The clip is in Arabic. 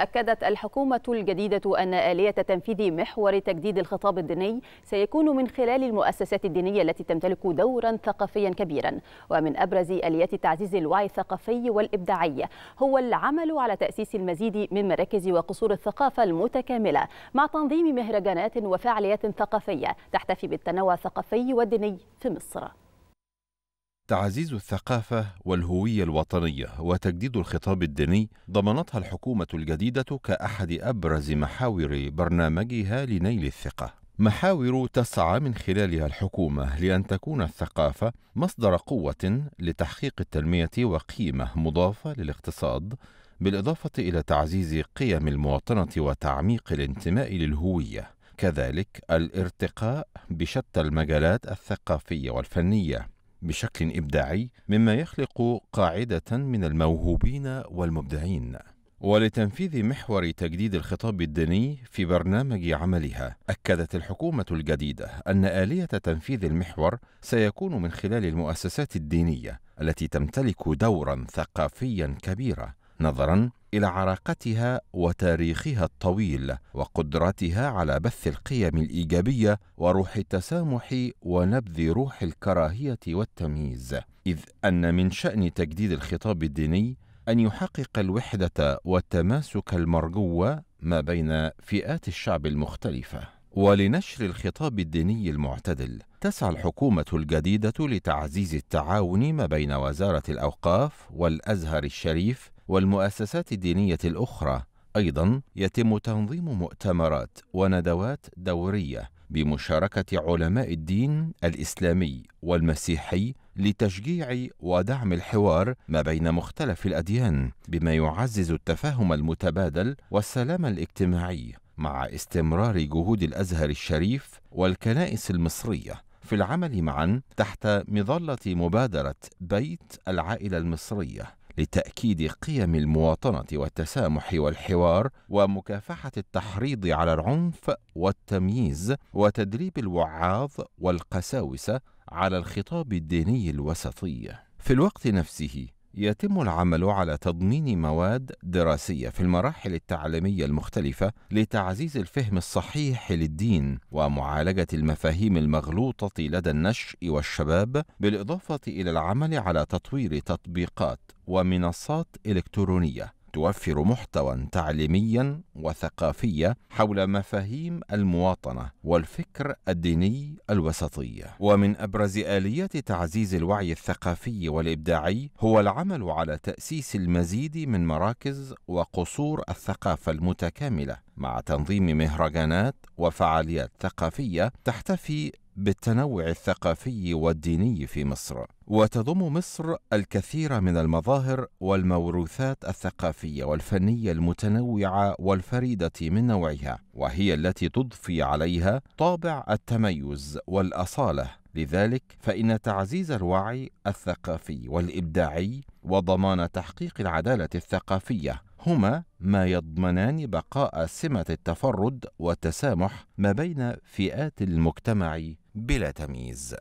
أكدت الحكومة الجديدة أن آلية تنفيذ محور تجديد الخطاب الديني سيكون من خلال المؤسسات الدينية التي تمتلك دورا ثقافيا كبيرا ومن أبرز آليات تعزيز الوعي الثقافي والإبداعي هو العمل على تأسيس المزيد من مراكز وقصور الثقافة المتكاملة مع تنظيم مهرجانات وفعاليات ثقافية تحتفي بالتنوع الثقافي والديني في مصر تعزيز الثقافة والهوية الوطنية وتجديد الخطاب الديني ضمنتها الحكومة الجديدة كأحد أبرز محاور برنامجها لنيل الثقة. محاور تسعى من خلالها الحكومة لأن تكون الثقافة مصدر قوة لتحقيق التنمية وقيمة مضافة للاقتصاد، بالإضافة إلى تعزيز قيم المواطنة وتعميق الانتماء للهوية. كذلك الارتقاء بشتى المجالات الثقافية والفنية بشكل إبداعي مما يخلق قاعدة من الموهوبين والمبدعين ولتنفيذ محور تجديد الخطاب الديني في برنامج عملها اكدت الحكومه الجديده ان اليه تنفيذ المحور سيكون من خلال المؤسسات الدينيه التي تمتلك دورا ثقافيا كبيرا نظرا الى عراقتها وتاريخها الطويل وقدرتها على بث القيم الايجابيه وروح التسامح ونبذ روح الكراهيه والتمييز اذ ان من شان تجديد الخطاب الديني ان يحقق الوحده والتماسك المرجو ما بين فئات الشعب المختلفه ولنشر الخطاب الديني المعتدل تسعى الحكومة الجديدة لتعزيز التعاون ما بين وزارة الأوقاف والأزهر الشريف والمؤسسات الدينية الأخرى أيضا يتم تنظيم مؤتمرات وندوات دورية بمشاركة علماء الدين الإسلامي والمسيحي لتشجيع ودعم الحوار ما بين مختلف الأديان بما يعزز التفاهم المتبادل والسلام الاجتماعي مع استمرار جهود الازهر الشريف والكنائس المصريه في العمل معا تحت مظله مبادره بيت العائله المصريه لتاكيد قيم المواطنه والتسامح والحوار ومكافحه التحريض على العنف والتمييز وتدريب الوعاظ والقساوسه على الخطاب الديني الوسطي في الوقت نفسه يتم العمل على تضمين مواد دراسيه في المراحل التعليميه المختلفه لتعزيز الفهم الصحيح للدين ومعالجه المفاهيم المغلوطه لدى النشء والشباب بالاضافه الى العمل على تطوير تطبيقات ومنصات الكترونيه توفر محتوى تعليميا وثقافيا حول مفاهيم المواطنه والفكر الديني الوسطي ومن ابرز اليات تعزيز الوعي الثقافي والابداعي هو العمل على تاسيس المزيد من مراكز وقصور الثقافه المتكامله مع تنظيم مهرجانات وفعاليات ثقافيه تحتفي بالتنوع الثقافي والديني في مصر وتضم مصر الكثير من المظاهر والموروثات الثقافيه والفنيه المتنوعه والفريده من نوعها وهي التي تضفي عليها طابع التميز والاصاله لذلك فان تعزيز الوعي الثقافي والابداعي وضمان تحقيق العداله الثقافيه هما ما يضمنان بقاء سمه التفرد والتسامح ما بين فئات المجتمع بلا تمييز